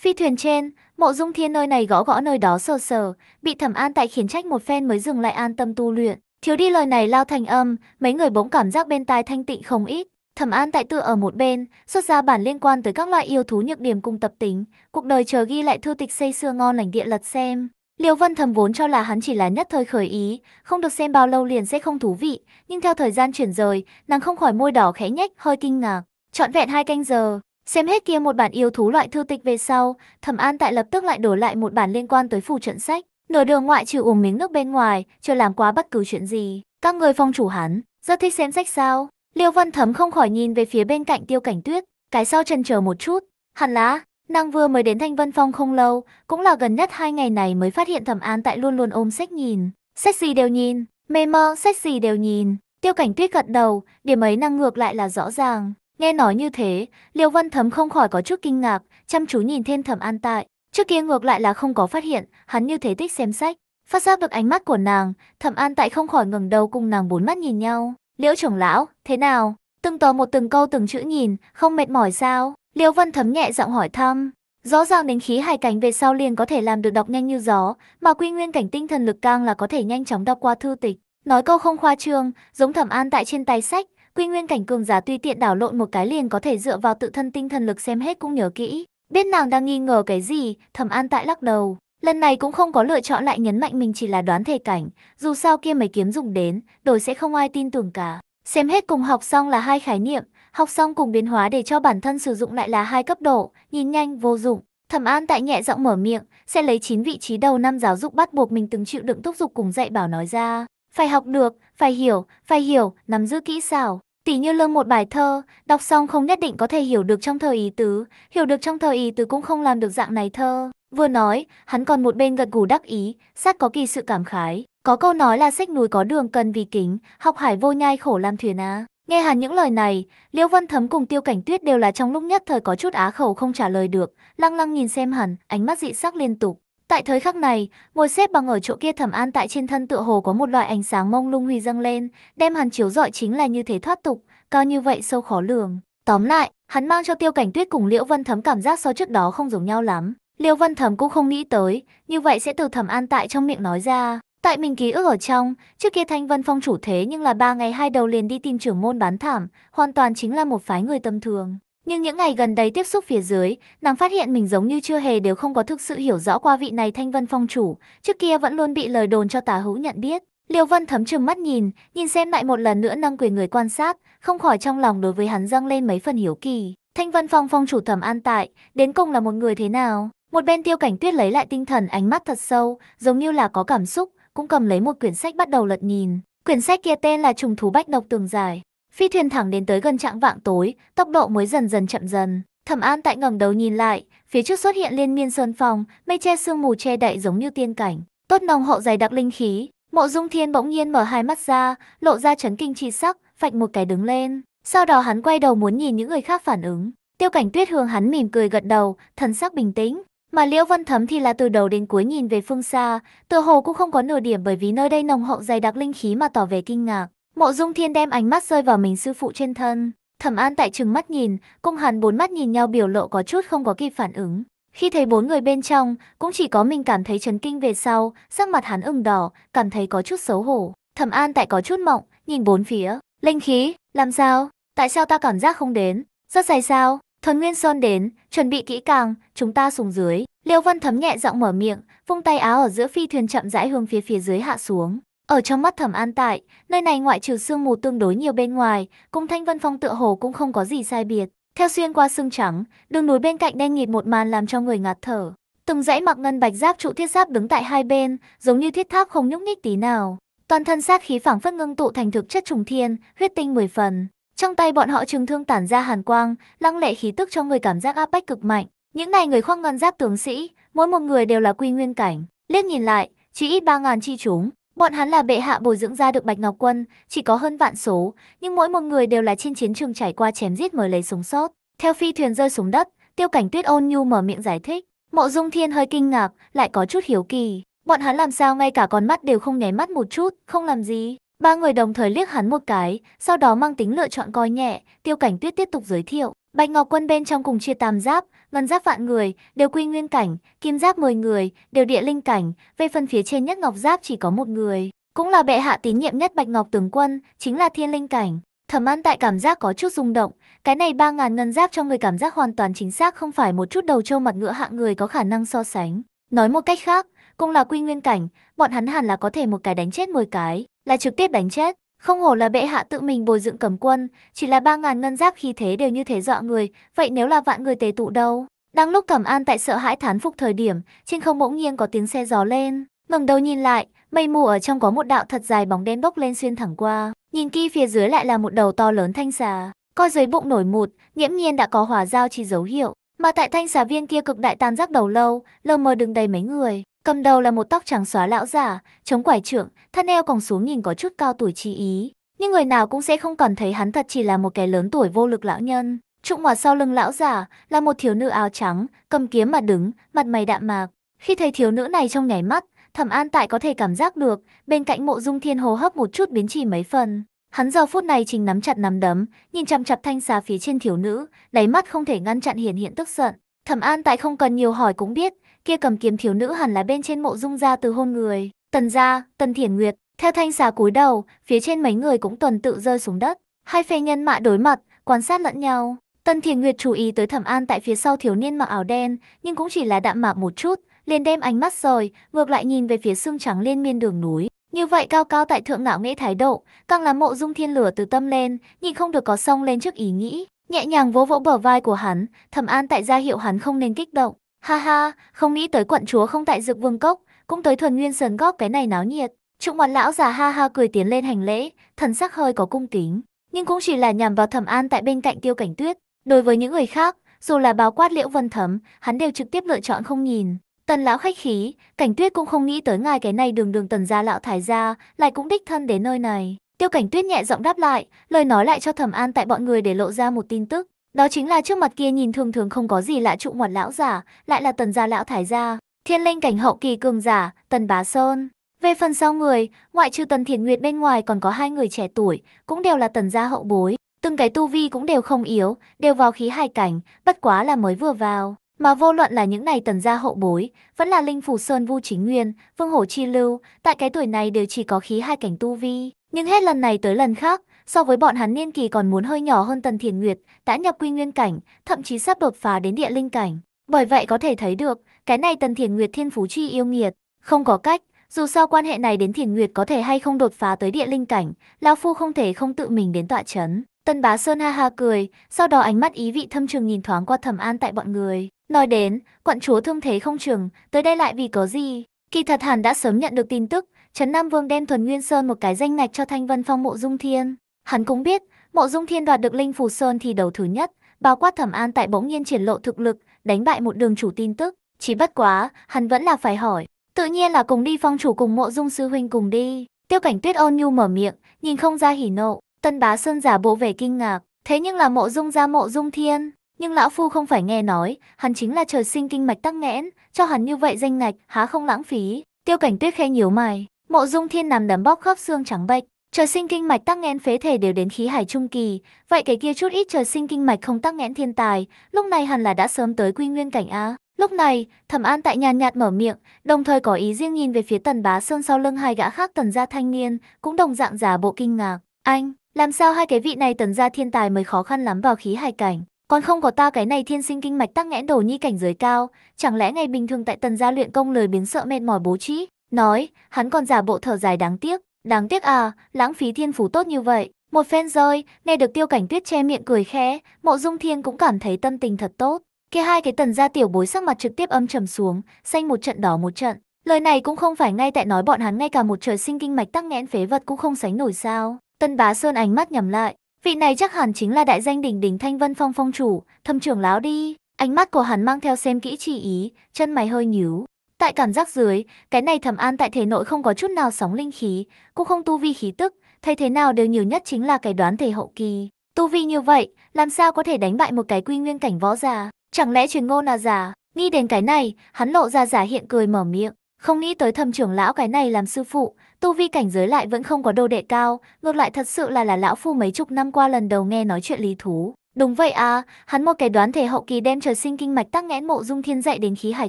Phi thuyền trên, mộ dung thiên nơi này gõ gõ nơi đó sờ sờ, bị thẩm an tại khiển trách một phen mới dừng lại an tâm tu luyện. Thiếu đi lời này lao thành âm, mấy người bỗng cảm giác bên tai thanh tịnh không ít. Thẩm An tại tự ở một bên, xuất ra bản liên quan tới các loại yêu thú nhược điểm cùng tập tính, cuộc đời chờ ghi lại thư tịch xây xưa ngon lành địa lật xem. Liêu Vân Thầm vốn cho là hắn chỉ là nhất thời khởi ý, không được xem bao lâu liền sẽ không thú vị, nhưng theo thời gian chuyển rời, nàng không khỏi môi đỏ khẽ nhếch, hơi kinh ngạc. chọn vẹn hai canh giờ, Xem hết kia một bản yêu thú loại thư tịch về sau, Thẩm An tại lập tức lại đổi lại một bản liên quan tới phù trận sách. Nửa đường ngoại trừ uống miếng nước bên ngoài, chưa làm quá bất cứ chuyện gì. Các người phong chủ hắn, rất thích xem sách sao? Liêu Văn Thấm không khỏi nhìn về phía bên cạnh Tiêu Cảnh Tuyết, cái sau chần chờ một chút, hẳn là nàng vừa mới đến Thanh Vân Phong không lâu, cũng là gần nhất hai ngày này mới phát hiện Thẩm An tại luôn luôn ôm sách nhìn, sách gì đều nhìn, mê mơ sách gì đều nhìn. Tiêu Cảnh Tuyết gật đầu, điểm ấy năng ngược lại là rõ ràng, Nghe nói như thế, Liêu Vân Thấm không khỏi có chút kinh ngạc, chăm chú nhìn thêm Thẩm An Tại. Trước kia ngược lại là không có phát hiện, hắn như thế thích xem sách. Phát giác được ánh mắt của nàng, Thẩm An Tại không khỏi ngẩng đầu cùng nàng bốn mắt nhìn nhau. Liễu trưởng lão, thế nào? Từng tờ một từng câu từng chữ nhìn, không mệt mỏi sao? Liễu Vân Thấm nhẹ giọng hỏi thăm. Rõ ràng đến khí hải cảnh về sau liền có thể làm được đọc nhanh như gió, mà quy nguyên cảnh tinh thần lực càng là có thể nhanh chóng đọc qua thư tịch. Nói câu không khoa trương, giống Thẩm An Tại trên tay sách, Quy nguyên cảnh cường giả tuy tiện đảo lộn một cái liền có thể dựa vào tự thân tinh thần lực xem hết cũng nhớ kỹ. Biết nàng đang nghi ngờ cái gì, Thẩm an tại lắc đầu. Lần này cũng không có lựa chọn lại nhấn mạnh mình chỉ là đoán thể cảnh, dù sao kia mấy kiếm dùng đến, đổi sẽ không ai tin tưởng cả. Xem hết cùng học xong là hai khái niệm, học xong cùng biến hóa để cho bản thân sử dụng lại là hai cấp độ, nhìn nhanh vô dụng. Thẩm An tại nhẹ giọng mở miệng, sẽ lấy chín vị trí đầu năm giáo dục bắt buộc mình từng chịu đựng thúc giục cùng dạy bảo nói ra. Phải học được, phải hiểu, phải hiểu, nắm giữ kỹ xảo. Tỷ như lơ một bài thơ, đọc xong không nhất định có thể hiểu được trong thời ý tứ, hiểu được trong thời ý tứ cũng không làm được dạng này thơ. Vừa nói, hắn còn một bên gật gù đắc ý, sát có kỳ sự cảm khái. Có câu nói là sách núi có đường cần vì kính, học hải vô nhai khổ làm thuyền á. Nghe hẳn những lời này, Liễu Văn Thấm cùng Tiêu Cảnh Tuyết đều là trong lúc nhất thời có chút á khẩu không trả lời được, lăng lăng nhìn xem hắn ánh mắt dị sắc liên tục. Tại thời khắc này, ngồi xếp bằng ở chỗ kia thẩm an tại trên thân tựa hồ có một loại ánh sáng mông lung huy dâng lên, đem hắn chiếu rọi chính là như thế thoát tục, cao như vậy sâu khó lường. Tóm lại, hắn mang cho tiêu cảnh tuyết cùng Liễu Vân Thấm cảm giác so trước đó không giống nhau lắm. Liễu Vân Thấm cũng không nghĩ tới, như vậy sẽ từ thẩm an tại trong miệng nói ra. Tại mình ký ức ở trong, trước kia Thanh Vân Phong chủ thế nhưng là ba ngày hai đầu liền đi tìm trưởng môn bán thảm, hoàn toàn chính là một phái người tầm thường. Nhưng những ngày gần đây tiếp xúc phía dưới, nàng phát hiện mình giống như chưa hề đều không có thực sự hiểu rõ qua vị này Thanh Vân Phong chủ, trước kia vẫn luôn bị lời đồn cho tà hữu nhận biết. Liêu Vân thấm trừng mắt nhìn, nhìn xem lại một lần nữa nâng quyền người quan sát, không khỏi trong lòng đối với hắn dâng lên mấy phần hiểu kỳ. Thanh Vân Phong phong chủ thẩm an tại, đến cùng là một người thế nào? Một bên tiêu cảnh tuyết lấy lại tinh thần ánh mắt thật sâu, giống như là có cảm xúc, cũng cầm lấy một quyển sách bắt đầu lật nhìn. Quyển sách kia tên là Trùng thú bách độc tường giải. Phi thuyền thẳng đến tới gần trạng vạng tối, tốc độ mới dần dần chậm dần. Thẩm An tại ngẩng đầu nhìn lại, phía trước xuất hiện liên miên sơn phòng, mây che sương mù che đậy giống như tiên cảnh, tốt nồng hậu dày đặc linh khí. Mộ Dung Thiên bỗng nhiên mở hai mắt ra, lộ ra chấn kinh chi sắc, phạch một cái đứng lên. Sau đó hắn quay đầu muốn nhìn những người khác phản ứng. Tiêu Cảnh Tuyết hướng hắn mỉm cười gật đầu, thần sắc bình tĩnh. Mà Liễu Văn Thấm thì là từ đầu đến cuối nhìn về phương xa, tựa hồ cũng không có nửa điểm bởi vì nơi đây nồng hậu dày đặc linh khí mà tỏ vẻ kinh ngạc. Mộ Dung Thiên đem ánh mắt rơi vào mình sư phụ trên thân. Thẩm An tại trừng mắt nhìn, cung hàn bốn mắt nhìn nhau biểu lộ có chút không có kịp phản ứng. Khi thấy bốn người bên trong, cũng chỉ có mình cảm thấy chấn kinh về sau, sắc mặt hắn ửng đỏ, cảm thấy có chút xấu hổ. Thẩm An tại có chút mộng, nhìn bốn phía, linh khí, làm sao? Tại sao ta cảm giác không đến? Rất dài sao? Thuần Nguyên Sơn đến, chuẩn bị kỹ càng, chúng ta xuống dưới. Liêu Vân thấm nhẹ giọng mở miệng, vung tay áo ở giữa phi thuyền chậm rãi hướng phía phía dưới hạ xuống. Ở trong mắt Thẩm An Tại, nơi này ngoại trừ sương mù tương đối nhiều bên ngoài, cùng Thanh Vân Phong tựa hồ cũng không có gì sai biệt. Theo xuyên qua sương trắng, đường núi bên cạnh đen nghịt một màn làm cho người ngạt thở. Từng dãy mặc ngân bạch giáp trụ thiết giáp đứng tại hai bên, giống như thiết tháp không nhúc nhích tí nào. Toàn thân sát khí phảng phất ngưng tụ thành thực chất trùng thiên, huyết tinh mười phần. Trong tay bọn họ trường thương tản ra hàn quang, lăng lệ khí tức cho người cảm giác áp bách cực mạnh. Những này người khoác ngân giáp tướng sĩ, mỗi một người đều là quy nguyên cảnh. Liếc nhìn lại, chỉ ít ba ngàn chi chúng, Bọn hắn là bệ hạ bồi dưỡng ra được Bạch Ngọc Quân, chỉ có hơn vạn số, nhưng mỗi một người đều là trên chiến trường trải qua chém giết mới lấy sống sót. Theo phi thuyền rơi xuống đất, Tiêu Cảnh Tuyết ôn nhu mở miệng giải thích. Mộ Dung Thiên hơi kinh ngạc, lại có chút hiếu kỳ. Bọn hắn làm sao ngay cả con mắt đều không nháy mắt một chút, không làm gì. Ba người đồng thời liếc hắn một cái, sau đó mang tính lựa chọn coi nhẹ, tiêu cảnh tuyết tiếp tục giới thiệu. Bạch Ngọc Quân bên trong cùng chia tam giáp, ngân giáp vạn người, đều quy nguyên cảnh, kim giáp 10 người, đều địa linh cảnh, về phần phía trên nhất ngọc giáp chỉ có một người. Cũng là bệ hạ tín nhiệm nhất Bạch Ngọc Tướng Quân, chính là thiên linh cảnh. Thẩm An tại cảm giác có chút rung động, cái này 3000 ngân giáp cho người cảm giác hoàn toàn chính xác không phải một chút đầu trâu mặt ngựa hạng người có khả năng so sánh. Nói một cách khác, cũng là quy nguyên cảnh, bọn hắn hẳn là có thể một cái đánh chết 10 cái, là trực tiếp đánh chết. Không hổ là bệ hạ tự mình bồi dưỡng cầm quân, chỉ là 3.000 ngân giáp khi thế đều như thế dọa người, vậy nếu là vạn người tế tụ đâu? Đang lúc Thẩm An tại sợ hãi thán phục thời điểm, trên không bỗng nhiên có tiếng xe gió lên, ngẩng đầu nhìn lại, mây mù ở trong có một đạo thật dài bóng đen bốc lên xuyên thẳng qua, nhìn kia phía dưới lại là một đầu to lớn thanh xà, coi dưới bụng nổi mụt, nghiễm nhiên đã có hỏa giao chỉ dấu hiệu, mà tại thanh xà viên kia cực đại tan rác đầu lâu, lờ mờ đứng đầy mấy người, Cầm đầu là một tóc trắng xóa lão già, chống quải trưởng, thân eo còn xuống nhìn có chút cao tuổi chi ý. Nhưng người nào cũng sẽ không còn thấy hắn thật chỉ là một kẻ lớn tuổi vô lực lão nhân. Trụng hòa sau lưng lão già là một thiếu nữ áo trắng, cầm kiếm mà đứng, mặt mày đạm mạc. Khi thấy thiếu nữ này trong nháy mắt, Thẩm An Tại có thể cảm giác được, bên cạnh mộ dung thiên hồ hấp một chút biến chỉ mấy phần. Hắn giờ phút này trình nắm chặt nắm đấm, nhìn chằm chặp thanh xà phía trên thiếu nữ, đáy mắt không thể ngăn chặn hiển hiện tức giận. Thẩm An Tại không cần nhiều hỏi cũng biết, kia cầm kiếm thiếu nữ hẳn là bên trên mộ dung gia từ hôn người, tần gia, tần thiển nguyệt. Theo thanh xà cúi đầu, phía trên mấy người cũng tuần tự rơi xuống đất. Hai phe nhân mạ đối mặt, quan sát lẫn nhau. Tần thiển nguyệt chú ý tới thẩm an tại phía sau thiếu niên mặc áo đen, nhưng cũng chỉ là đạm mạc một chút, liền đem ánh mắt rời, ngược lại nhìn về phía xương trắng liên miên đường núi. Như vậy cao cao tại thượng ngạo nghễ thái độ, càng là mộ dung thiên lửa từ tâm lên, nhìn không được có sông lên trước ý nghĩ. Nhẹ nhàng vỗ vỗ bờ vai của hắn, thẩm an tại gia hiệu hắn không nên kích động. Ha ha, không nghĩ tới quận chúa không tại dược vương cốc, cũng tới thuần nguyên sườn góc cái này náo nhiệt. Trụng mặt lão già ha ha cười tiến lên hành lễ, thần sắc hơi có cung kính, nhưng cũng chỉ là nhằm vào thẩm an tại bên cạnh tiêu cảnh tuyết. Đối với những người khác, dù là báo quát liễu vân thấm, hắn đều trực tiếp lựa chọn không nhìn. Tần lão khách khí, cảnh tuyết cũng không nghĩ tới ngài cái này đường đường tần gia lão thái gia, lại cũng đích thân đến nơi này. Tiêu cảnh tuyết nhẹ giọng đáp lại, lời nói lại cho thẩm an tại bọn người để lộ ra một tin tức. Đó chính là trước mặt kia nhìn thường thường không có gì lạ trụ ngoặt lão giả, lại là tần gia lão thái gia, thiên linh cảnh hậu kỳ cường giả, tần bá sơn. Về phần sau người, ngoại trừ tần thiền nguyệt bên ngoài còn có hai người trẻ tuổi, cũng đều là tần gia hậu bối. Từng cái tu vi cũng đều không yếu, đều vào khí hai cảnh, bất quá là mới vừa vào. Mà vô luận là những này tần gia hậu bối, vẫn là Linh Phủ Sơn Vu Chính Nguyên, Vương Hổ Chi Lưu, tại cái tuổi này đều chỉ có khí hai cảnh tu vi. Nhưng hết lần này tới lần khác, so với bọn hắn niên kỳ còn muốn hơi nhỏ hơn Tần Thiền Nguyệt, đã nhập quy nguyên cảnh, thậm chí sắp đột phá đến địa linh cảnh. Bởi vậy có thể thấy được, cái này Tần Thiền Nguyệt thiên phú chi yêu nghiệt, không có cách, dù sao quan hệ này đến Thiền Nguyệt có thể hay không đột phá tới địa linh cảnh, lão phu không thể không tự mình đến tọa chấn. Tân Bá Sơn ha ha cười, sau đó ánh mắt ý vị thâm trường nhìn thoáng qua Thẩm An tại bọn người, nói đến, quận chúa thương thế không chừng, tới đây lại vì có gì? Kỳ thật hẳn đã sớm nhận được tin tức, Trấn Nam Vương đem Thuần Nguyên Sơn một cái danh ngạch cho Thanh Vân Phong mộ Dung Thiên. Hắn cũng biết, mộ dung thiên đoạt được Linh Phù Sơn thì đầu thứ nhất, bao quát thẩm an tại bỗng nhiên triển lộ thực lực, đánh bại một đường chủ tin tức. Chỉ bất quá, hắn vẫn là phải hỏi. Tự nhiên là cùng đi phong chủ cùng mộ dung sư huynh cùng đi. Tiêu cảnh tuyết ôn nhu mở miệng, nhìn không ra hỉ nộ. Tân bá sơn giả bộ vẻ kinh ngạc. Thế nhưng là mộ dung gia mộ dung thiên. Nhưng lão phu không phải nghe nói, hắn chính là trời sinh kinh mạch tắc nghẽn, cho hắn như vậy danh ngạch, há không lãng phí. Tiêu cảnh tuyết khe nhíu mày, mộ dung thiên nằm đấm bóp khớp xương trắng bệch, Trời sinh kinh mạch tắc nghẽn phế thể đều đến khí hải trung kỳ, vậy cái kia chút ít trời sinh kinh mạch không tắc nghẽn thiên tài, lúc này hẳn là đã sớm tới quy nguyên cảnh á. Lúc này, Thẩm An tại nhàn nhạt mở miệng, đồng thời có ý riêng nhìn về phía Tần Bá Sơn sau lưng hai gã khác Tần gia thanh niên, cũng đồng dạng giả bộ kinh ngạc. Anh, làm sao hai cái vị này Tần gia thiên tài mới khó khăn lắm vào khí hải cảnh? Còn không có ta cái này thiên sinh kinh mạch tắc nghẽn đồ nhi cảnh giới cao, chẳng lẽ ngày bình thường tại tần gia luyện công lời biến sợ mệt mỏi bố trí. Nói, hắn còn giả bộ thở dài đáng tiếc, Đáng tiếc à, lãng phí thiên phú tốt như vậy. Một phen rơi, nghe được tiêu cảnh tuyết che miệng cười khẽ, mộ dung thiên cũng cảm thấy tâm tình thật tốt. Kia hai cái tần gia tiểu bối sắc mặt trực tiếp âm trầm xuống, xanh một trận đỏ một trận. Lời này cũng không phải ngay tại nói bọn hắn ngay cả một trời sinh kinh mạch tắc nghẽn phế vật cũng không sánh nổi sao. Tân bá sơn ánh mắt nhầm lại, vị này chắc hẳn chính là đại danh đỉnh đỉnh thanh vân phong phong chủ, thâm trưởng láo đi. Ánh mắt của hắn mang theo xem kỹ chi ý, chân mày hơi nhíu, Tại cảm giác dưới, cái này thẩm an tại thể nội không có chút nào sóng linh khí, cũng không tu vi khí tức, thay thế nào đều nhiều nhất chính là cái đoán thể hậu kỳ. Tu vi như vậy, làm sao có thể đánh bại một cái quy nguyên cảnh võ già? Chẳng lẽ truyền ngôn là giả? Nghĩ đến cái này, hắn lộ ra giả hiện cười mở miệng. Không nghĩ tới thầm trưởng lão cái này làm sư phụ, tu vi cảnh giới lại vẫn không có đồ đệ cao, ngược lại thật sự là là lão phu mấy chục năm qua lần đầu nghe nói chuyện lý thú. Đúng vậy à, hắn một cái đoán thể hậu kỳ đem trời sinh kinh mạch tắc nghẽn mộ dung thiên dạy đến khí hải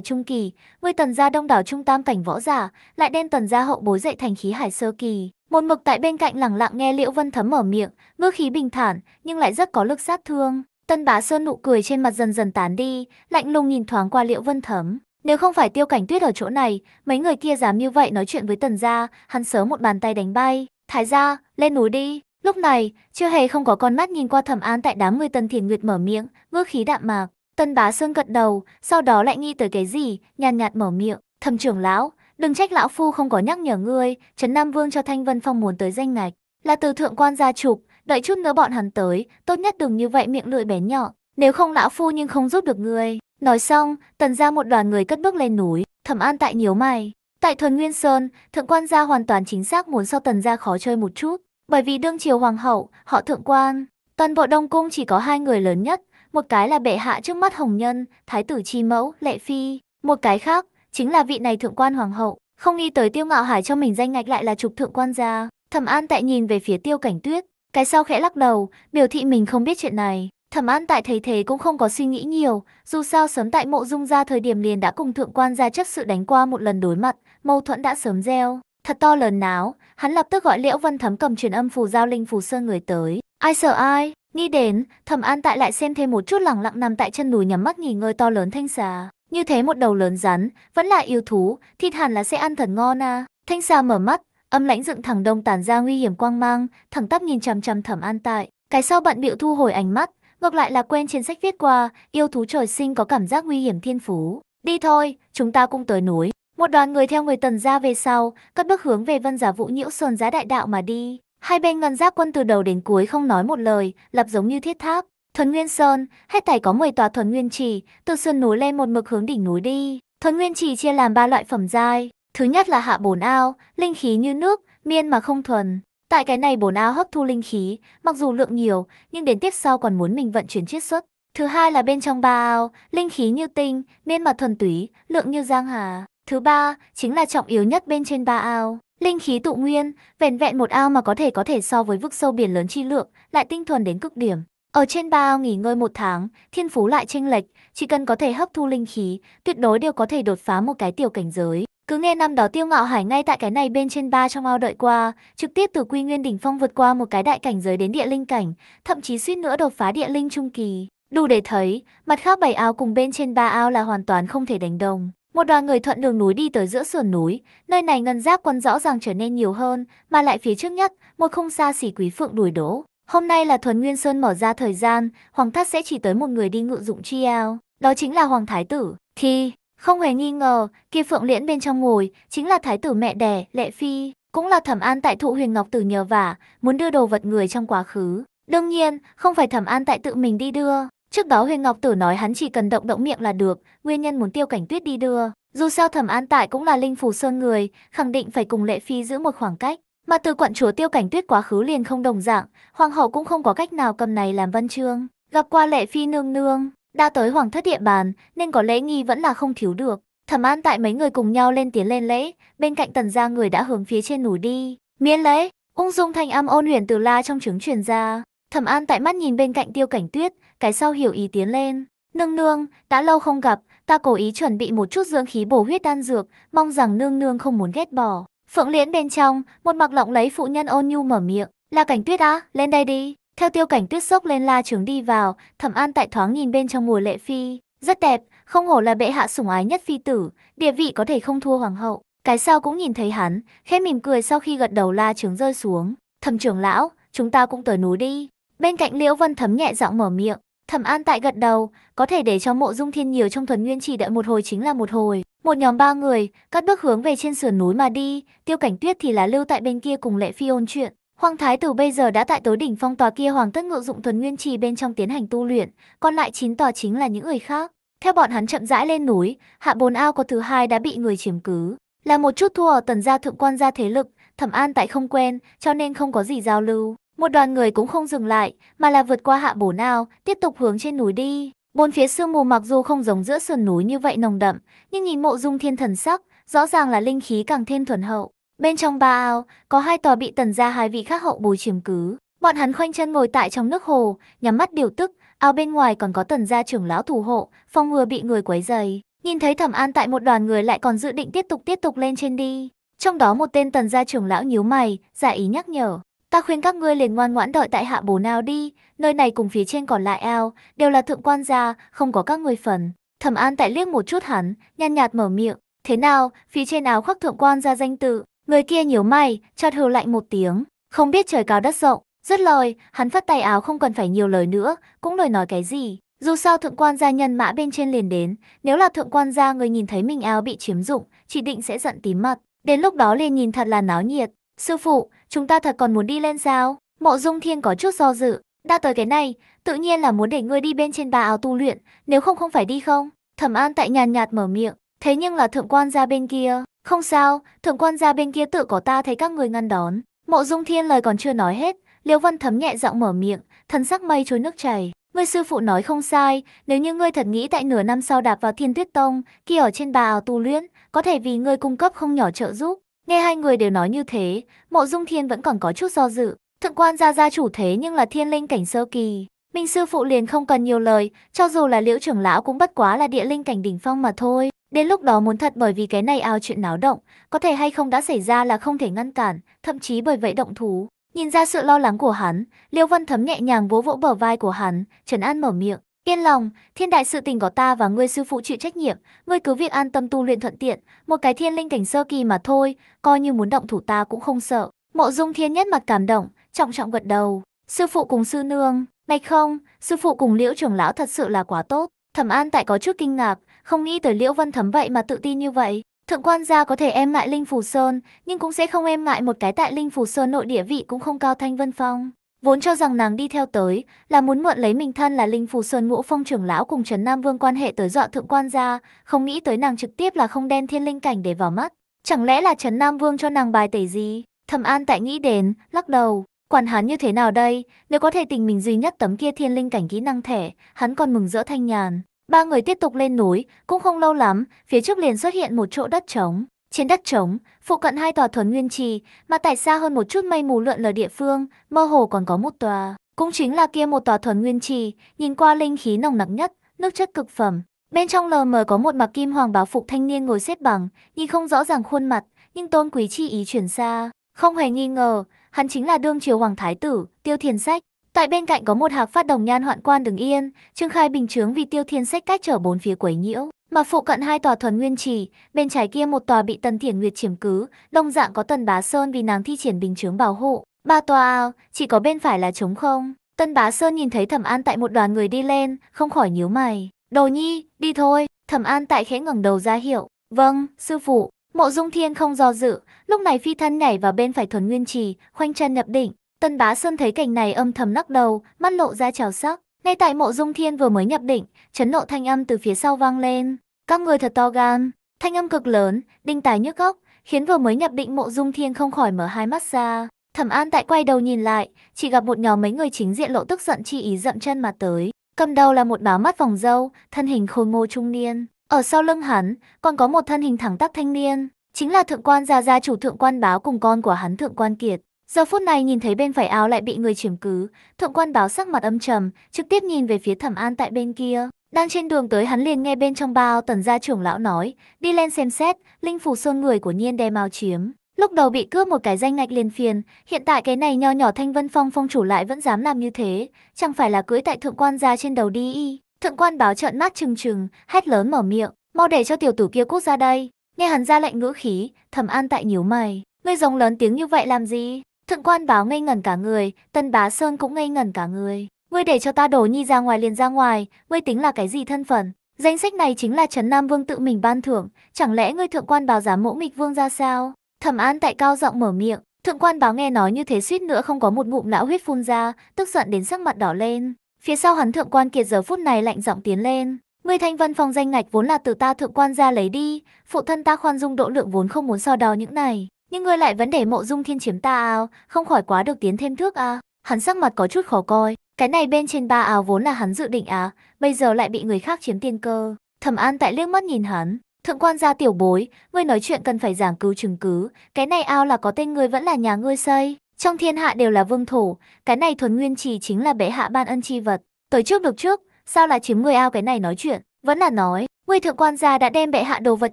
trung kỳ, ngươi tần gia đông đảo trung tam cảnh võ giả, lại đem tần gia hậu bối dạy thành khí hải sơ kỳ. Một mực tại bên cạnh lẳng lặng nghe Liễu Vân thấm mở miệng, ngữ khí bình thản, nhưng lại rất có lực sát thương. Tân Bá Sơn nụ cười trên mặt dần dần tán đi, lạnh lùng nhìn thoáng qua Liễu Vân thấm. Nếu không phải Tiêu Cảnh Tuyết ở chỗ này, mấy người kia dám như vậy nói chuyện với Tần gia, hắn sớm một bàn tay đánh bay. Thái gia, lên núi đi. Lúc này, chưa hề không có con mắt nhìn qua thẩm an tại đám người tân Thiền Nguyệt mở miệng, ngữ khí đạm mạc. Tân bá Sương gật đầu, sau đó lại nghĩ tới cái gì, nhàn nhạt, mở miệng. Thẩm trưởng lão, đừng trách lão phu không có nhắc nhở ngươi, Trấn Nam Vương cho Thanh Vân Phong muốn tới danh ngạch. Là từ thượng quan gia chụp, đợi chút nữa bọn hắn tới, tốt nhất đừng như vậy miệng lưỡi bé nhỏ Nếu không lão phu nhưng không giúp được ngươi. Nói xong, tần ra một đoàn người cất bước lên núi, thẩm an tại nhíu mày. Tại thuần nguyên sơn, thượng quan gia hoàn toàn chính xác muốn so tần ra khó chơi một chút. Bởi vì đương triều hoàng hậu, họ thượng quan, toàn bộ Đông Cung chỉ có hai người lớn nhất, một cái là bệ hạ trước mắt Hồng Nhân, Thái tử Chi Mẫu, Lệ Phi, một cái khác chính là vị này thượng quan hoàng hậu. Không nghĩ tới Tiêu Ngạo Hải cho mình danh ngạch lại là trục thượng quan gia. Thẩm An Tại nhìn về phía Tiêu Cảnh Tuyết, cái sau khẽ lắc đầu, biểu thị mình không biết chuyện này. Thẩm An Tại thấy thế cũng không có suy nghĩ nhiều, dù sao sớm tại mộ dung ra thời điểm liền đã cùng thượng quan gia chấp sự đánh qua một lần đối mặt, mâu thuẫn đã sớm gieo. Thật to lớn náo, hắn lập tức gọi Liễu Vân Thấm cầm truyền âm phù giao linh phù sơ người tới. Ai sợ ai, nghĩ đến, Thẩm An tại lại xem thêm một chút lẳng lặng nằm tại chân núi nhắm mắt nghỉ ngơi to lớn thanh xà. Như thế một đầu lớn rắn, vẫn là yêu thú, thịt hẳn là sẽ ăn thật ngon à. Thanh xà mở mắt, âm lãnh dựng thẳng đông tản ra nguy hiểm quang mang, thẳng tắp nhìn chằm chằm Thẩm An tại. Cái sau bận bịu thu hồi ánh mắt, ngược lại là quen trên sách viết qua, yêu thú trời sinh có cảm giác nguy hiểm thiên phú. Đi thôi, chúng ta cũng tới núi. Một đoàn người theo người tần ra về sau, cất bước hướng về vân giả vũ nhiễu sơn giá đại đạo mà đi. Hai bên ngân giác quân từ đầu đến cuối không nói một lời, lập giống như thiết tháp. Thuần Nguyên Sơn, hết thảy có 10 tòa Thuần Nguyên Trì, từ sườn núi lên một mực hướng đỉnh núi đi. Thuần Nguyên Trì chia làm ba loại phẩm giai. Thứ nhất là hạ bồn ao, linh khí như nước, miên mà không thuần. Tại cái này bồn ao hấp thu linh khí, mặc dù lượng nhiều, nhưng đến tiếp sau còn muốn mình vận chuyển chiết xuất. Thứ hai là bên trong ba ao, linh khí như tinh, miên mà thuần túy, lượng như giang hà. Thứ ba, chính là trọng yếu nhất bên trên ba ao. Linh khí tụ nguyên, vẻn vẹn một ao mà có thể có thể so với vực sâu biển lớn chi lượng, lại tinh thuần đến cực điểm. Ở trên ba ao nghỉ ngơi một tháng, thiên phú lại chênh lệch, chỉ cần có thể hấp thu linh khí, tuyệt đối đều có thể đột phá một cái tiểu cảnh giới. Cứ nghe năm đó tiêu ngạo hải ngay tại cái này bên trên ba trong ao đợi qua, trực tiếp từ quy nguyên đỉnh phong vượt qua một cái đại cảnh giới đến địa linh cảnh, thậm chí suýt nữa đột phá địa linh trung kỳ. Đủ để thấy, mặt khác bảy ao cùng bên trên ba ao là hoàn toàn không thể đánh đồng. Một đoàn người thuận đường núi đi tới giữa sườn núi, nơi này ngân giáp quân rõ ràng trở nên nhiều hơn, mà lại phía trước nhất, một không xa xỉ quý phượng đuổi đỗ. Hôm nay là Thuần Nguyên Sơn mở ra thời gian, Hoàng Thất sẽ chỉ tới một người đi ngự dụng chi ao, đó chính là Hoàng Thái Tử. Khi, không hề nghi ngờ, kia phượng liễn bên trong ngồi, chính là Thái Tử mẹ đẻ, Lệ Phi, cũng là thẩm an tại thụ huyền ngọc tử nhờ vả, muốn đưa đồ vật người trong quá khứ. Đương nhiên, không phải thẩm an tại tự mình đi đưa, Trước đó Huyền Ngọc Tử nói hắn chỉ cần động động miệng là được, nguyên nhân muốn tiêu cảnh tuyết đi đưa. Dù sao thẩm an tại cũng là linh phù sơn người, khẳng định phải cùng lệ phi giữ một khoảng cách. Mà từ quận chúa tiêu cảnh tuyết quá khứ liền không đồng dạng, hoàng hậu cũng không có cách nào cầm này làm văn chương. Gặp qua lệ phi nương nương, đã tới hoàng thất địa bàn, nên có lễ nghi vẫn là không thiếu được. Thẩm an tại mấy người cùng nhau lên tiến lên lễ, bên cạnh tần gia người đã hướng phía trên núi đi. Miễn lễ, ung dung thanh âm ôn huyền từ la trong trứng truyền ra. Thẩm an tại mắt nhìn bên cạnh tiêu cảnh tuyết, cái sau hiểu ý tiến lên. Nương nương, đã lâu không gặp, ta cố ý chuẩn bị một chút dưỡng khí bổ huyết đan dược, mong rằng nương nương không muốn ghét bỏ. Phượng liễn bên trong, một mặc lộng lấy phụ nhân ôn nhu mở miệng, La Cảnh Tuyết á, lên đây đi. Theo tiêu cảnh tuyết sốc lên la trướng đi vào, thẩm an tại thoáng nhìn bên trong ngồi lệ phi. Rất đẹp, không hổ là bệ hạ sủng ái nhất phi tử, địa vị có thể không thua hoàng hậu. Cái sau cũng nhìn thấy hắn, khẽ mỉm cười sau khi gật đầu la trướng rơi xuống. Thẩm trưởng lão, chúng ta cũng tới núi đi. Bên cạnh Liễu Vân thấm nhẹ giọng mở miệng, Thẩm An tại gật đầu, có thể để cho mộ dung thiên nhiều trong thuần nguyên chỉ đợi một hồi chính là một hồi. Một nhóm ba người, cắt bước hướng về trên sườn núi mà đi, tiêu cảnh tuyết thì là lưu tại bên kia cùng lệ phi ôn chuyện. Hoàng Thái Tử bây giờ đã tại tối đỉnh phong tòa kia Hoàng Tất Ngự dụng thuần nguyên trì bên trong tiến hành tu luyện, còn lại chín tòa chính là những người khác. Theo bọn hắn chậm rãi lên núi, hạ bồn ao có thứ hai đã bị người chiếm cứ. Là một chút thua ở tần gia thượng quan gia thế lực, thẩm an tại không quen, cho nên không có gì giao lưu một đoàn người cũng không dừng lại, mà là vượt qua hạ bổ nào, tiếp tục hướng trên núi đi. Bốn phía sương mù mặc dù không giống giữa sườn núi như vậy nồng đậm, nhưng nhìn mộ dung thiên thần sắc, rõ ràng là linh khí càng thêm thuần hậu. Bên trong ba ao, có hai tòa bị tần ra hai vị khác hậu bùi chiếm cứ. Bọn hắn khoanh chân ngồi tại trong nước hồ, nhắm mắt điều tức, ao bên ngoài còn có tần gia trưởng lão thủ hộ, phòng ngừa bị người quấy dày. Nhìn thấy thẩm an tại một đoàn người lại còn dự định tiếp tục tiếp tục lên trên đi. Trong đó một tên tần gia trưởng lão nhíu mày, giả ý nhắc nhở. Ta khuyên các ngươi liền ngoan ngoãn đợi tại hạ bổ nào đi, nơi này cùng phía trên còn lại ao, đều là thượng quan gia, không có các ngươi phần. Thẩm An tại liếc một chút hắn, nhàn nhạt mở miệng, thế nào, phía trên áo khoác thượng quan gia danh tự, người kia nhiều mày, chợt hừ lạnh một tiếng, không biết trời cao đất rộng, rất lời, hắn phát tay áo không cần phải nhiều lời nữa, cũng lời nói cái gì. Dù sao thượng quan gia nhân mã bên trên liền đến, nếu là thượng quan gia người nhìn thấy mình áo bị chiếm dụng, chỉ định sẽ giận tím mặt. Đến lúc đó liền nhìn thật là náo nhiệt. Sư phụ, chúng ta thật còn muốn đi lên sao? Mộ Dung Thiên có chút do dự, đã tới cái này, tự nhiên là muốn để ngươi đi bên trên bà áo tu luyện, nếu không không phải đi không? Thẩm An tại nhàn nhạt mở miệng, thế nhưng là thượng quan gia bên kia, không sao, thượng quan gia bên kia tự có ta thấy các người ngăn đón. Mộ Dung Thiên lời còn chưa nói hết, Liêu Văn Thấm nhẹ giọng mở miệng, thân sắc mây trôi nước chảy. Ngươi sư phụ nói không sai, nếu như ngươi thật nghĩ tại nửa năm sau đạp vào Thiên Tuyết Tông, kia ở trên bà áo tu luyện, có thể vì ngươi cung cấp không nhỏ trợ giúp, Nghe hai người đều nói như thế, mộ dung thiên vẫn còn có chút do dự. Thượng quan gia gia chủ thế nhưng là thiên linh cảnh sơ kỳ. Minh sư phụ liền không cần nhiều lời, cho dù là liễu trưởng lão cũng bất quá là địa linh cảnh đỉnh phong mà thôi. Đến lúc đó muốn thật bởi vì cái này ao chuyện náo động, có thể hay không đã xảy ra là không thể ngăn cản, thậm chí bởi vậy động thú. Nhìn ra sự lo lắng của hắn, Liêu Vân Thấm nhẹ nhàng vỗ vỗ bờ vai của hắn, Trần an mở miệng. Yên lòng, thiên đại sự tình có ta và ngươi sư phụ chịu trách nhiệm, ngươi cứ việc an tâm tu luyện thuận tiện, một cái thiên linh cảnh sơ kỳ mà thôi, coi như muốn động thủ ta cũng không sợ. Mộ Dung Thiên nhất mặt cảm động, trọng trọng gật đầu. Sư phụ cùng sư nương, này không, sư phụ cùng Liễu trưởng lão thật sự là quá tốt. Thẩm An tại có chút kinh ngạc, không nghĩ tới Liễu Vân Thấm vậy mà tự tin như vậy. Thượng quan gia có thể em ngại Linh Phù Sơn, nhưng cũng sẽ không em ngại một cái tại Linh Phù Sơn nội địa vị cũng không cao thanh vân phong. Vốn cho rằng nàng đi theo tới là muốn mượn lấy mình thân là Linh Phù Sơn Ngũ Phong trưởng lão cùng Trấn Nam Vương quan hệ tới dọa thượng quan ra, không nghĩ tới nàng trực tiếp là không đen thiên linh cảnh để vào mắt. Chẳng lẽ là Trấn Nam Vương cho nàng bài tẩy gì? Thẩm An tại nghĩ đến, lắc đầu, quản hắn như thế nào đây? Nếu có thể tình mình duy nhất tấm kia thiên linh cảnh kỹ năng thẻ, hắn còn mừng rỡ thanh nhàn. Ba người tiếp tục lên núi, cũng không lâu lắm, phía trước liền xuất hiện một chỗ đất trống, trên đất trống, phụ cận hai tòa thuần nguyên trì, mà tại xa hơn một chút mây mù lượn lờ địa phương, mơ hồ còn có một tòa. Cũng chính là kia một tòa thuần nguyên trì, nhìn qua linh khí nồng nặc nhất, nước chất cực phẩm. Bên trong lờ mờ có một mặc kim hoàng báo phục thanh niên ngồi xếp bằng, nhìn không rõ ràng khuôn mặt, nhưng tôn quý chi ý chuyển xa. Không hề nghi ngờ, hắn chính là đương triều hoàng thái tử, tiêu thiền sách. Tại bên cạnh có một hạc phát đồng nhan hoạn quan đứng yên, Trương Khai bình chướng vì tiêu thiên sách cách trở bốn phía quấy nhiễu. Mà phụ cận hai tòa thuần nguyên trì, bên trái kia một tòa bị Tần Thiển Nguyệt chiếm cứ, đông dạng có Tần Bá Sơn vì nàng thi triển bình chướng bảo hộ. Ba tòa, ao, chỉ có bên phải là trống không. Tần Bá Sơn nhìn thấy Thẩm An tại một đoàn người đi lên, không khỏi nhíu mày. Đồ nhi, đi thôi. Thẩm An tại khẽ ngẩng đầu ra hiệu. Vâng, sư phụ. Mộ Dung Thiên không do dự, lúc này phi thân nhảy vào bên phải thuần nguyên trì, khoanh chân nhập định. Tần Bá Sơn thấy cảnh này âm thầm lắc đầu, mắt lộ ra trào sắc. Ngay tại mộ dung thiên vừa mới nhập định, chấn nộ thanh âm từ phía sau vang lên. Các người thật to gan, thanh âm cực lớn, đinh tài nhức góc, khiến vừa mới nhập định mộ dung thiên không khỏi mở hai mắt ra. Thẩm An tại quay đầu nhìn lại, chỉ gặp một nhóm mấy người chính diện lộ tức giận chi ý dậm chân mà tới. Cầm đầu là một bá mắt vòng dâu, thân hình khôi ngô trung niên. Ở sau lưng hắn, còn có một thân hình thẳng tắp thanh niên. Chính là thượng quan gia gia chủ thượng quan báo cùng con của hắn thượng quan kiệt. Giờ phút này nhìn thấy bên phải áo lại bị người chiếm cứ, thượng quan báo sắc mặt âm trầm, trực tiếp nhìn về phía thẩm an tại bên kia. Đang trên đường tới hắn liền nghe bên trong bao tần gia trưởng lão nói, đi lên xem xét, linh phù sơn người của nhiên đe mau chiếm. Lúc đầu bị cướp một cái danh ngạch liền phiền, hiện tại cái này nho nhỏ thanh vân phong phong chủ lại vẫn dám làm như thế, chẳng phải là cưới tại thượng quan gia trên đầu đi Thượng quan báo trợn mắt trừng trừng, hét lớn mở miệng, mau để cho tiểu tử kia cút ra đây. Nghe hắn ra lệnh ngữ khí, thẩm an tại nhíu mày, ngươi giống lớn tiếng như vậy làm gì? Thượng quan báo ngây ngẩn cả người, tân bá sơn cũng ngây ngẩn cả người. Ngươi để cho ta đổ nhi ra ngoài liền ra ngoài, ngươi tính là cái gì thân phận? Danh sách này chính là Trấn Nam Vương tự mình ban thưởng, chẳng lẽ ngươi thượng quan báo dám mỗ mịch vương ra sao? Thẩm An tại cao giọng mở miệng, thượng quan báo nghe nói như thế suýt nữa không có một ngụm lão huyết phun ra, tức giận đến sắc mặt đỏ lên. Phía sau hắn thượng quan kiệt giờ phút này lạnh giọng tiến lên, ngươi thanh vân phong danh ngạch vốn là từ ta thượng quan ra lấy đi, phụ thân ta khoan dung độ lượng vốn không muốn so đo những này, nhưng ngươi lại vẫn để mộ dung thiên chiếm ta ao, không khỏi quá được tiến thêm thước à. Hắn sắc mặt có chút khó coi, cái này bên trên ba ao vốn là hắn dự định à, bây giờ lại bị người khác chiếm tiên cơ. Thẩm An tại liếc mắt nhìn hắn, thượng quan gia tiểu bối, ngươi nói chuyện cần phải giảng cứu chứng cứ, cái này ao là có tên ngươi vẫn là nhà ngươi xây, trong thiên hạ đều là vương thổ, cái này thuần nguyên chỉ chính là bệ hạ ban ân chi vật, tới trước được trước, sao là chiếm người ao cái này nói chuyện, vẫn là nói, ngươi thượng quan gia đã đem bệ hạ đồ vật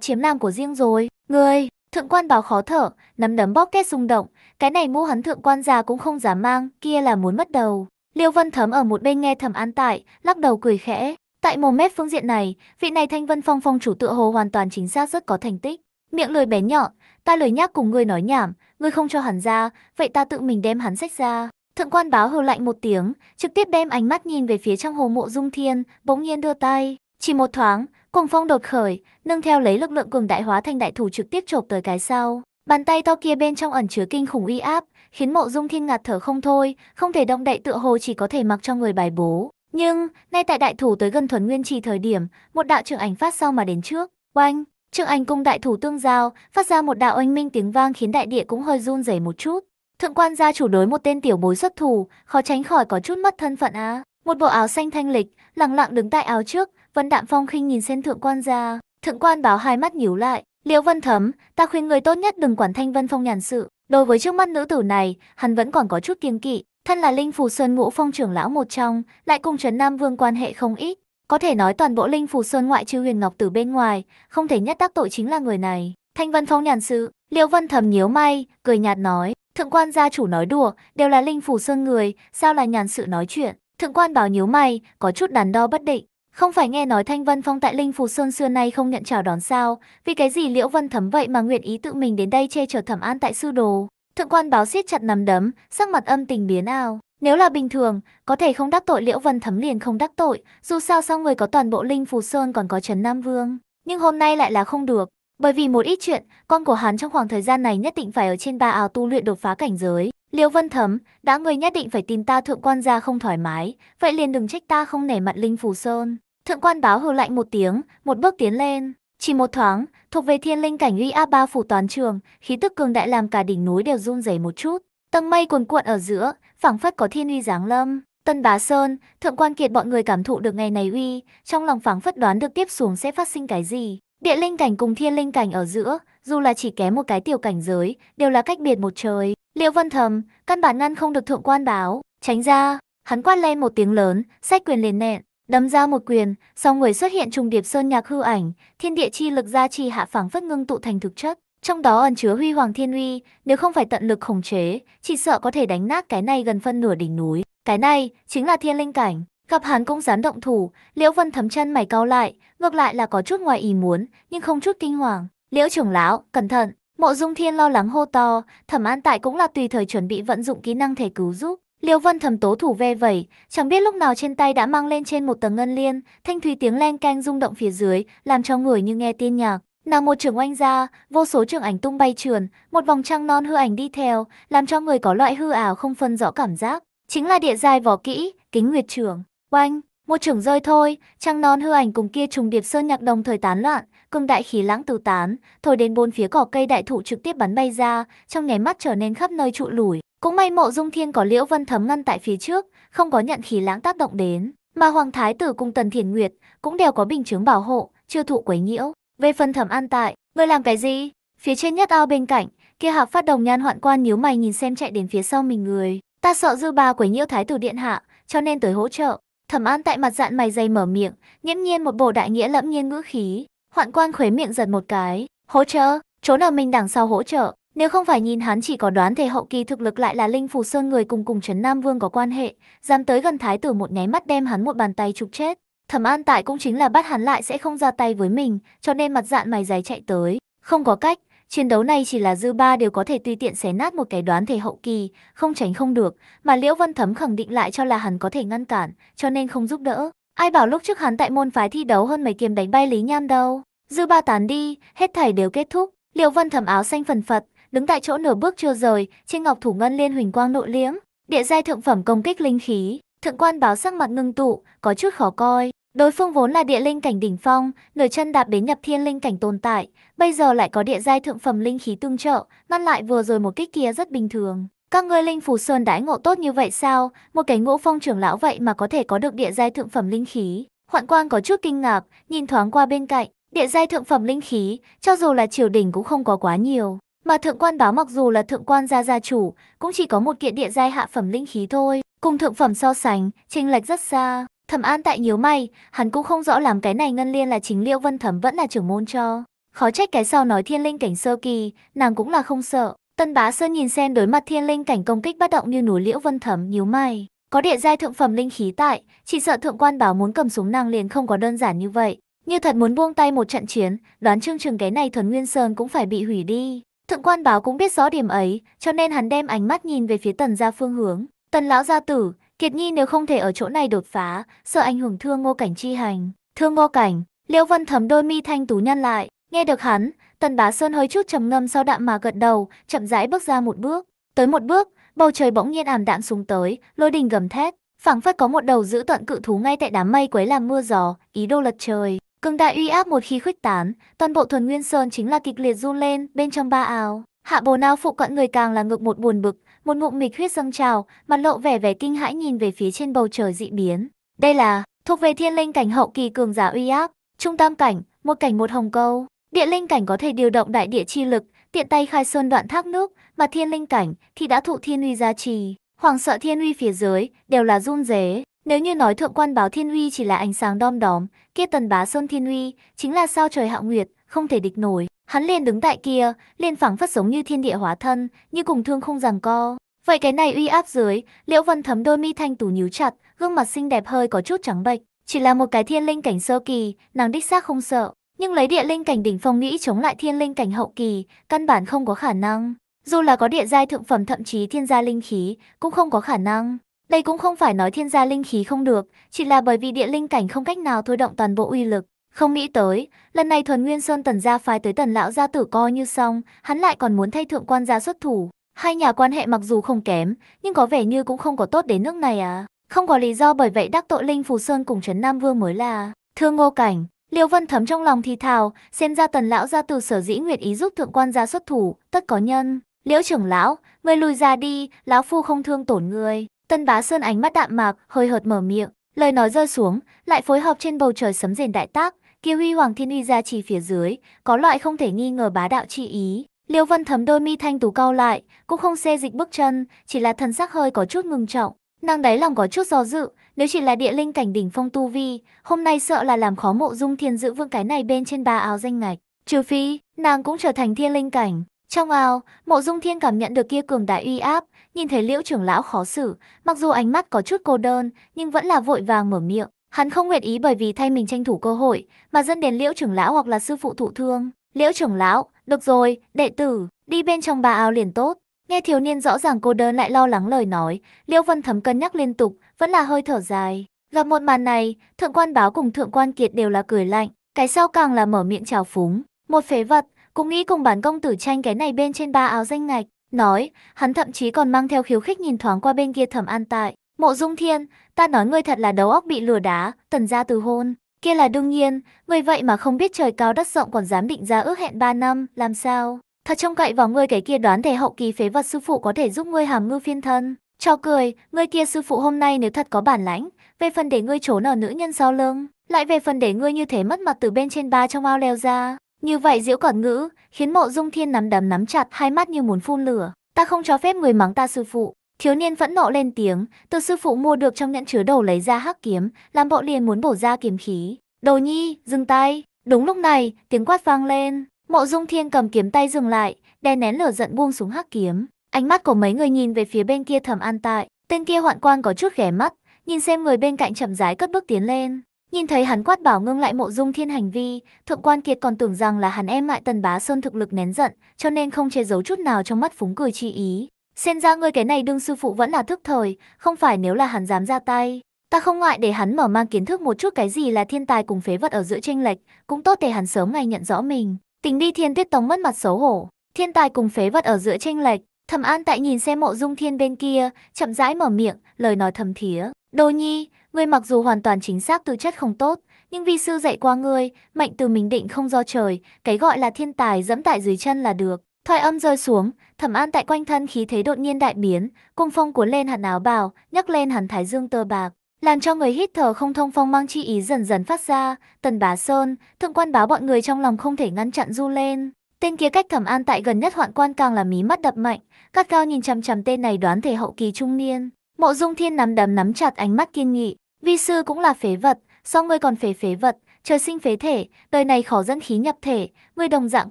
chiếm làm của riêng rồi, ngươi, Thượng quan báo khó thở, nắm đấm bóp két rung động, cái này mũ hắn thượng quan già cũng không dám mang, kia là muốn mất đầu. Liêu Vân Thấm ở một bên nghe thầm An Tại, lắc đầu cười khẽ. Tại mồm mép phương diện này, vị này Thanh Vân Phong phong chủ tựa hồ hoàn toàn chính xác rất có thành tích. Miệng lười bé nhọn, ta lười nhắc cùng ngươi nói nhảm, ngươi không cho hắn ra, vậy ta tự mình đem hắn sách ra. Thượng quan báo hừ lạnh một tiếng, trực tiếp đem ánh mắt nhìn về phía trong hồ mộ dung thiên, bỗng nhiên đưa tay. Chỉ một thoáng, Cuồng phong đột khởi, nâng theo lấy lực lượng cường đại hóa thành đại thủ trực tiếp chộp tới cái sau. Bàn tay to kia bên trong ẩn chứa kinh khủng uy áp, khiến Mộ Dung Thiên ngạt thở không thôi, không thể động đậy tựa hồ chỉ có thể mặc cho người bài bố. Nhưng, ngay tại đại thủ tới gần thuần nguyên trì thời điểm, một đạo trưởng ảnh phát sau mà đến trước. Oanh, trưởng ảnh cùng đại thủ tương giao, phát ra một đạo oanh minh tiếng vang khiến đại địa cũng hơi run rẩy một chút. Thượng quan gia chủ đối một tên tiểu bối xuất thủ, khó tránh khỏi có chút mất thân phận á. Một bộ áo xanh thanh lịch, lặng lặng đứng tại áo trước, Vân Đạm Phong khinh nhìn xem thượng quan ra, thượng quan báo hai mắt nhíu lại. Liễu Vân Thấm, ta khuyên người tốt nhất đừng quản thanh vân phong nhàn sự. Đối với trước mắt nữ tử này, hắn vẫn còn có chút kiêng kỵ. Thân là Linh Phù Sơn ngũ phong trưởng lão một trong, lại cùng Trấn Nam Vương quan hệ không ít. Có thể nói toàn bộ Linh Phù Sơn ngoại trừ huyền ngọc Tử bên ngoài, không thể nhất tác tội chính là người này. Thanh Vân Phong nhàn sự, Liễu Vân Thầm nhíu mày, cười nhạt nói, thượng quan gia chủ nói đùa, đều là Linh Phù Sơn người, sao là nhàn sự nói chuyện. Thượng quan bảo nhíu mày, có chút đắn đo bất định, không phải nghe nói Thanh Vân Phong tại Linh Phù Sơn xưa nay không nhận chào đón sao, vì cái gì Liễu Vân Thấm vậy mà nguyện ý tự mình đến đây che chở Thẩm An tại sư đồ. Thượng quan báo siết chặt nằm đấm, sắc mặt âm tình biến ảo. Nếu là bình thường, có thể không đắc tội Liễu Vân Thấm liền không đắc tội, dù sao sau người có toàn bộ Linh Phù Sơn còn có Trấn Nam Vương. Nhưng hôm nay lại là không được, bởi vì một ít chuyện, con của hắn trong khoảng thời gian này nhất định phải ở trên ba ảo tu luyện đột phá cảnh giới. Liễu Vân Thấm, đã người nhất định phải tìm ta thượng quan gia không thoải mái, vậy liền đừng trách ta không nể mặt Linh Phù Sơn. Thượng quan báo hừ lạnh một tiếng, một bước tiến lên. Chỉ một thoáng, thuộc về thiên linh cảnh uy áp ba phủ toàn trường, khí tức cường đại làm cả đỉnh núi đều run rẩy một chút. Tầng mây cuồn cuộn ở giữa, phảng phất có thiên uy giáng lâm. Tân Bá Sơn, Thượng Quan Kiệt bọn người cảm thụ được ngày này uy, trong lòng phảng phất đoán được tiếp xuống sẽ phát sinh cái gì. Địa linh cảnh cùng thiên linh cảnh ở giữa, dù là chỉ kém một cái tiểu cảnh giới, đều là cách biệt một trời. Liễu Vân Thầm, căn bản ngăn không được Thượng Quan báo, tránh ra, hắn quát lên một tiếng lớn, sách quyền liền nện, Đấm ra một quyền, sau người xuất hiện trùng điệp sơn nhạc hư ảnh, thiên địa chi lực gia trì hạ phẳng phất ngưng tụ thành thực chất, trong đó ẩn chứa huy hoàng thiên uy, nếu không phải tận lực khống chế, chỉ sợ có thể đánh nát cái này gần phân nửa đỉnh núi. Cái này chính là thiên linh cảnh. Gặp hắn cũng dám động thủ, Liễu Vân thấm chân mày cau lại, ngược lại là có chút ngoài ý muốn, nhưng không chút kinh hoàng. Liễu trưởng lão, cẩn thận, Mộ Dung Thiên lo lắng hô to, Thẩm An Tại cũng là tùy thời chuẩn bị vận dụng kỹ năng thể cứu giúp. Liêu Vân thầm tố thủ ve vẩy, chẳng biết lúc nào trên tay đã mang lên trên một tầng ngân liên, thanh thúy tiếng leng canh rung động phía dưới, làm cho người như nghe tiên nhạc. Nào một trường oanh ra, vô số trường ảnh tung bay trườn, một vòng trăng non hư ảnh đi theo, làm cho người có loại hư ảo không phân rõ cảm giác. Chính là địa dài vỏ kỹ, kính nguyệt trường. Oanh, một trường rơi thôi, trăng non hư ảnh cùng kia trùng điệp sơn nhạc đồng thời tán loạn, cùng đại khí lãng tứ tán, thổi đến bốn phía cỏ cây đại thụ trực tiếp bắn bay ra, trong nháy mắt trở nên khắp nơi trụ lủi. Cũng may mộ dung thiên có liễu vân thấm ngăn tại phía trước, không có nhận khí lãng tác động đến, mà hoàng thái tử cùng tần thiền nguyệt cũng đều có bình chứng bảo hộ, chưa thụ quấy nhiễu. Về phần thẩm an tại, ngươi làm cái gì? Phía trên nhất ao bên cạnh, kia hạc phát đồng nhan hoạn quan nhíu mày nhìn xem chạy đến phía sau mình người. Ta sợ dư ba quấy nhiễu thái tử điện hạ, cho nên tới hỗ trợ. Thẩm an tại mặt dạn mày dày mở miệng, nghiễm nhiên một bộ đại nghĩa lẫm nhiên ngữ khí. Hoạn quan khuấy miệng giật một cái, hỗ trợ, trốn ở mình đằng sau hỗ trợ. Nếu không phải nhìn hắn chỉ có đoán thể hậu kỳ thực lực lại là Linh Phù Sơn người cùng cùng Trấn Nam Vương có quan hệ, dám tới gần thái tử một nháy mắt đem hắn một bàn tay trục chết. Thẩm An Tại cũng chính là bắt hắn lại sẽ không ra tay với mình, cho nên mặt dạn mày giấy chạy tới. Không có cách, chiến đấu này chỉ là dư ba đều có thể tùy tiện xé nát một cái đoán thể hậu kỳ, không tránh không được, mà Liễu Vân Thấm khẳng định lại cho là hắn có thể ngăn cản, cho nên không giúp đỡ. Ai bảo lúc trước hắn tại môn phái thi đấu hơn mấy kiếm đánh bay Lý Nham đâu. Dư ba tán đi, hết thảy đều kết thúc. Liễu Vân thấm áo xanh phần phật, đứng tại chỗ nửa bước chưa rời, trên ngọc thủ ngân liên huỳnh quang nội liễm, địa giai thượng phẩm công kích linh khí, thượng quan báo sắc mặt ngưng tụ, có chút khó coi. Đối phương vốn là địa linh cảnh đỉnh phong, nửa chân đạp đến nhập thiên linh cảnh tồn tại, bây giờ lại có địa giai thượng phẩm linh khí tương trợ, ngăn lại vừa rồi một kích kia rất bình thường. Các ngươi linh phù sơn đãi ngộ tốt như vậy sao? Một cái ngũ phong trưởng lão vậy mà có thể có được địa giai thượng phẩm linh khí. Hoạn quan có chút kinh ngạc, nhìn thoáng qua bên cạnh, địa giai thượng phẩm linh khí, cho dù là triều đình cũng không có quá nhiều. Mà thượng quan báo mặc dù là thượng quan gia gia chủ, cũng chỉ có một kiện địa giai hạ phẩm linh khí thôi. Cùng thượng phẩm so sánh, chênh lệch rất xa. Thẩm An tại nhíu mày, hắn cũng không rõ làm cái này ngân liên là chính Liễu Vân Thẩm vẫn là trưởng môn cho. Khó trách cái sau nói thiên linh cảnh sơ kỳ, nàng cũng là không sợ. Tân Bá Sơn nhìn xem đối mặt thiên linh cảnh công kích bất động như núi Liễu Vân Thẩm nhíu mày. Có địa giai thượng phẩm linh khí tại, chỉ sợ thượng quan báo muốn cầm súng nàng liền không có đơn giản như vậy. Như thật muốn buông tay một trận chiến, đoán chương trường cái này thuần nguyên sơn cũng phải bị hủy đi. Thượng quan báo cũng biết rõ điểm ấy, cho nên hắn đem ánh mắt nhìn về phía tần gia phương hướng. Tần lão gia tử, Kiệt Nhi nếu không thể ở chỗ này đột phá, sợ ảnh hưởng thương ngô cảnh chi hành. Thương ngô cảnh, Liễu Vân thấm đôi mi thanh tú nhăn lại, nghe được hắn, Tần Bá Sơn hơi chút trầm ngâm sau đạm mà gật đầu, chậm rãi bước ra một bước. Tới một bước, bầu trời bỗng nhiên ảm đạm xuống tới, lôi đình gầm thét, phảng phất có một đầu giữ tận cự thú ngay tại đám mây quấy làm mưa gió, ý đồ lật trời. Cường đại uy áp một khi khuếch tán, toàn bộ thuần nguyên sơn chính là kịch liệt run lên bên trong ba áo. Hạ bồ nao phụ cận người càng là ngực một buồn bực, một ngụm mịch huyết dâng trào, mặt lộ vẻ vẻ kinh hãi nhìn về phía trên bầu trời dị biến. Đây là thuộc về thiên linh cảnh hậu kỳ cường giả uy áp, trung tam cảnh, một cảnh một hồng câu. Địa linh cảnh có thể điều động đại địa chi lực, tiện tay khai sơn đoạn thác nước, mà thiên linh cảnh thì đã thụ thiên uy gia trì. Hoàng sợ thiên uy phía dưới đều là run rế, nếu như nói thượng quan báo thiên huy chỉ là ánh sáng đom đóm, kia tần bá sơn thiên huy chính là sao trời hạo nguyệt, không thể địch nổi. Hắn liền đứng tại kia, liền phảng phất giống như thiên địa hóa thân, như cùng thương không rằng co. Vậy cái này uy áp dưới, Liễu Vân thấm đôi mi thanh tú nhíu chặt, gương mặt xinh đẹp hơi có chút trắng bệch, chỉ là một cái thiên linh cảnh sơ kỳ, nàng đích xác không sợ, nhưng lấy địa linh cảnh đỉnh phong nghĩ chống lại thiên linh cảnh hậu kỳ, căn bản không có khả năng. Dù là có địa giai thượng phẩm thậm chí thiên gia linh khí, cũng không có khả năng. Đây cũng không phải nói thiên gia linh khí không được, chỉ là bởi vì địa linh cảnh không cách nào thôi động toàn bộ uy lực. Không nghĩ tới, lần này thuần nguyên sơn tần gia phái tới tần lão gia tử coi như xong, hắn lại còn muốn thay thượng quan gia xuất thủ. Hai nhà quan hệ mặc dù không kém, nhưng có vẻ như cũng không có tốt đến nước này à. Không có lý do bởi vậy đắc tội Linh Phù Sơn cùng Trấn Nam Vương mới là. thương Ngô Cảnh, Liêu Vân thấm trong lòng thì thào, xem ra tần lão gia tử sở dĩ nguyệt ý giúp thượng quan gia xuất thủ, tất có nhân. Liễu trưởng lão, người lùi ra đi, lão phu không thương tổn người. Tân Bá Sơn ánh mắt đạm mạc, hơi hợt mở miệng, lời nói rơi xuống, lại phối hợp trên bầu trời sấm rền đại tác, kia huy hoàng thiên uy ra chỉ phía dưới, có loại không thể nghi ngờ bá đạo chi ý. Liêu Vân thấm đôi mi thanh tú cau lại, cũng không xê dịch bước chân, chỉ là thân sắc hơi có chút ngừng trọng. Nàng đáy lòng có chút do dự, nếu chỉ là địa linh cảnh đỉnh phong tu vi, hôm nay sợ là làm khó mộ dung thiên giữ vương cái này bên trên ba áo danh ngạch. Trừ phi, nàng cũng trở thành thiên linh cảnh. Trong ao, mộ dung thiên cảm nhận được kia cường đại uy áp, Nhìn thấy Liễu trưởng lão khó xử, mặc dù ánh mắt có chút cô đơn, nhưng vẫn là vội vàng mở miệng. Hắn không nguyện ý bởi vì thay mình tranh thủ cơ hội, mà dẫn đến Liễu trưởng lão hoặc là sư phụ thụ thương. Liễu trưởng lão, được rồi, đệ tử, đi bên trong bà áo liền tốt. Nghe thiếu niên rõ ràng cô đơn lại lo lắng lời nói, Liễu Vân Thấm cân nhắc liên tục, vẫn là hơi thở dài. Gặp một màn này, thượng quan báo cùng thượng quan kiệt đều là cười lạnh, cái sau càng là mở miệng chào phúng. Một phế vật, cũng nghĩ cùng bản công tử tranh cái này bên trên ba áo danh ngạch. Nói, hắn thậm chí còn mang theo khiếu khích nhìn thoáng qua bên kia thẩm an tại. Mộ dung thiên, ta nói ngươi thật là đầu óc bị lừa đá, tần gia từ hôn. Kia là đương nhiên, ngươi vậy mà không biết trời cao đất rộng còn dám định ra ước hẹn 3 năm, làm sao? Thật trông cậy vào ngươi cái kia đoán thể hậu kỳ phế vật sư phụ có thể giúp ngươi hàm ngư phiên thân. Cho cười, ngươi kia sư phụ hôm nay nếu thật có bản lãnh, về phần để ngươi trốn ở nữ nhân sau lưng, lại về phần để ngươi như thế mất mặt từ bên trên ba trong ao leo ra, như vậy diễu cẩn ngữ, khiến mộ dung thiên nắm đấm nắm chặt hai mắt như muốn phun lửa. Ta không cho phép người mắng ta sư phụ. Thiếu niên phẫn nộ lên tiếng, từ sư phụ mua được trong nhẫn chứa đầu lấy ra hắc kiếm, làm bộ liền muốn bổ ra kiếm khí. Đồ nhi, dừng tay. Đúng lúc này, tiếng quát vang lên. Mộ dung thiên cầm kiếm tay dừng lại, đè nén lửa giận buông xuống hắc kiếm. Ánh mắt của mấy người nhìn về phía bên kia thầm an tại. Tên kia hoạn quan có chút ghẻ mắt, nhìn xem người bên cạnh chậm rãi cất bước tiến lên. Nhìn thấy hắn quát bảo ngưng lại mộ dung thiên hành vi, thượng quan kiệt còn tưởng rằng là hắn em mại tần bá sơn thực lực nén giận, cho nên không che giấu chút nào trong mắt phúng cười chi ý. Xem ra người cái này đương sư phụ vẫn là thức thời, không phải nếu là hắn dám ra tay. Ta không ngại để hắn mở mang kiến thức một chút cái gì là thiên tài cùng phế vật ở giữa tranh lệch, cũng tốt để hắn sớm ngày nhận rõ mình. tình đi thiên tuyết tống mất mặt xấu hổ, thiên tài cùng phế vật ở giữa tranh lệch. Thẩm An tại nhìn xem mộ dung thiên bên kia, chậm rãi mở miệng, lời nói thầm thía. Đồ nhi, ngươi mặc dù hoàn toàn chính xác tư chất không tốt, nhưng vi sư dạy qua ngươi, mệnh từ mình định không do trời, cái gọi là thiên tài dẫm tại dưới chân là được. Thoại âm rơi xuống, thẩm an tại quanh thân khí thế đột nhiên đại biến, cung phong cuốn lên hạt áo bào, nhấc lên hắn thái dương tơ bạc. Làm cho người hít thở không thông phong mang chi ý dần dần phát ra, tần bá sơn, thượng quan báo bọn người trong lòng không thể ngăn chặn du lên. Tên kia cách thẩm an tại gần nhất hoạn quan càng là mí mắt đập mạnh, các cao nhìn chằm chằm tên này đoán thể hậu kỳ trung niên. Mộ dung thiên nắm đấm nắm chặt ánh mắt kiên nghị. Vi sư cũng là phế vật, sao ngươi còn phế phế vật, trời sinh phế thể, đời này khó dẫn khí nhập thể, ngươi đồng dạng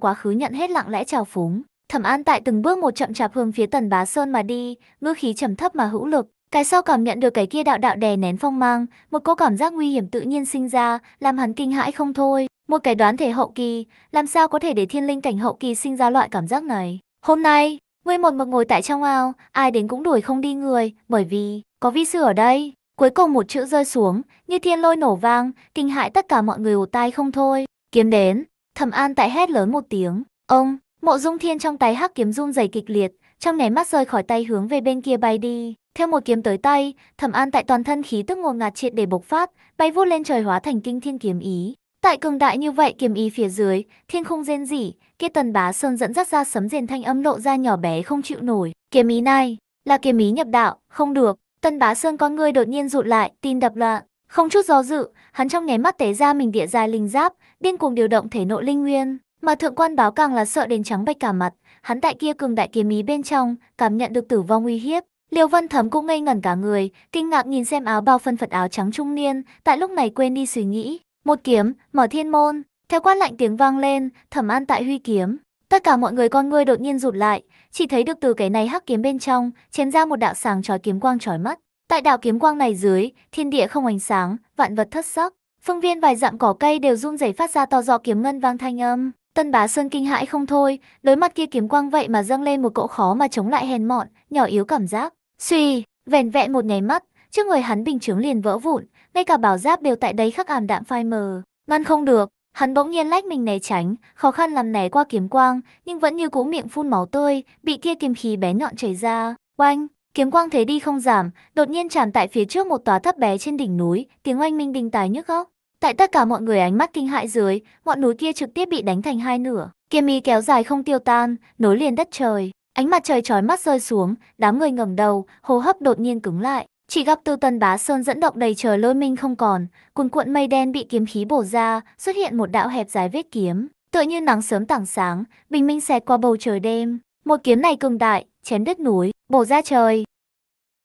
quá khứ nhận hết lặng lẽ trào phúng. Thẩm An tại từng bước một chậm chạp hướng phía Tần Bá Sơn mà đi, ngư khí trầm thấp mà hữu lực. Cái sau cảm nhận được cái kia đạo đạo đè nén phong mang, một cô cảm giác nguy hiểm tự nhiên sinh ra, làm hắn kinh hãi không thôi. Một cái đoán thể hậu kỳ, làm sao có thể để thiên linh cảnh hậu kỳ sinh ra loại cảm giác này. Hôm nay, Nguyên một mực ngồi tại trong ao, ai đến cũng đuổi không đi người, bởi vì có vi sư ở đây. Cuối cùng một chữ rơi xuống, như thiên lôi nổ vang, kinh hại tất cả mọi người ù tai không thôi. Kiếm đến, Thẩm An tại hét lớn một tiếng, ông, mộ dung thiên trong tay hắc kiếm run dày kịch liệt, trong nháy mắt rơi khỏi tay hướng về bên kia bay đi. Theo một kiếm tới tay, Thẩm An tại toàn thân khí tức ngột ngạt triệt để bộc phát, bay vút lên trời hóa thành kinh thiên kiếm ý. Tại cường đại như vậy kiếm ý phía dưới, thiên không rên rỉ, kia tần bá sơn dẫn dắt ra sấm rền thanh âm lộ ra nhỏ bé không chịu nổi kiếm ý này là kiếm ý nhập đạo không được tần bá sơn con người đột nhiên rụt lại tin đập loạn không chút do dự hắn trong nháy mắt tế ra mình địa dài linh giáp điên cuồng điều động thể nội linh nguyên mà thượng quan báo càng là sợ đến trắng bạch cả mặt hắn tại kia cường đại kiếm ý bên trong cảm nhận được tử vong uy hiếp liêu văn thấm cũng ngây ngẩn cả người kinh ngạc nhìn xem áo bao phân phật áo trắng trung niên tại lúc này quên đi suy nghĩ một kiếm mở thiên môn theo quan lạnh tiếng vang lên, thẩm an tại huy kiếm. Tất cả mọi người con ngươi đột nhiên rụt lại, chỉ thấy được từ cái này hắc kiếm bên trong, chém ra một đạo sáng chói kiếm quang chói mắt. Tại đạo kiếm quang này dưới, thiên địa không ánh sáng, vạn vật thất sắc. Phương viên vài dặm cỏ cây đều run rẩy phát ra to do kiếm ngân vang thanh âm. Tân Bá Sơn kinh hãi không thôi, đối mặt kia kiếm quang vậy mà dâng lên một cỗ khó mà chống lại hèn mọn, nhỏ yếu cảm giác. Suy, vẻn vẹn một nháy mắt, trước người hắn bình chướng liền vỡ vụn, ngay cả bảo giáp đều tại đấy khắc ảm đạm phai mờ. Ngăn không được, Hắn bỗng nhiên lách mình né tránh, khó khăn làm né qua kiếm quang, nhưng vẫn như cũ miệng phun máu tươi, bị kia kiếm khí bé nhọn chảy ra. Oanh! Kiếm quang thế đi không giảm, đột nhiên chạm tại phía trước một tòa tháp bé trên đỉnh núi, tiếng oanh minh đình tài nhức óc. Tại tất cả mọi người ánh mắt kinh hại dưới, ngọn núi kia trực tiếp bị đánh thành hai nửa, kiếm mi kéo dài không tiêu tan, nối liền đất trời. Ánh mặt trời chói mắt rơi xuống, đám người ngẩng đầu, hô hấp đột nhiên cứng lại. Chỉ gặp tư tần bá sơn dẫn động đầy trời lôi minh không còn, cuồn cuộn mây đen bị kiếm khí bổ ra, xuất hiện một đạo hẹp dài vết kiếm. Tựa như nắng sớm tảng sáng, bình minh xẹt qua bầu trời đêm. Một kiếm này cường đại, chém đất núi, bổ ra trời,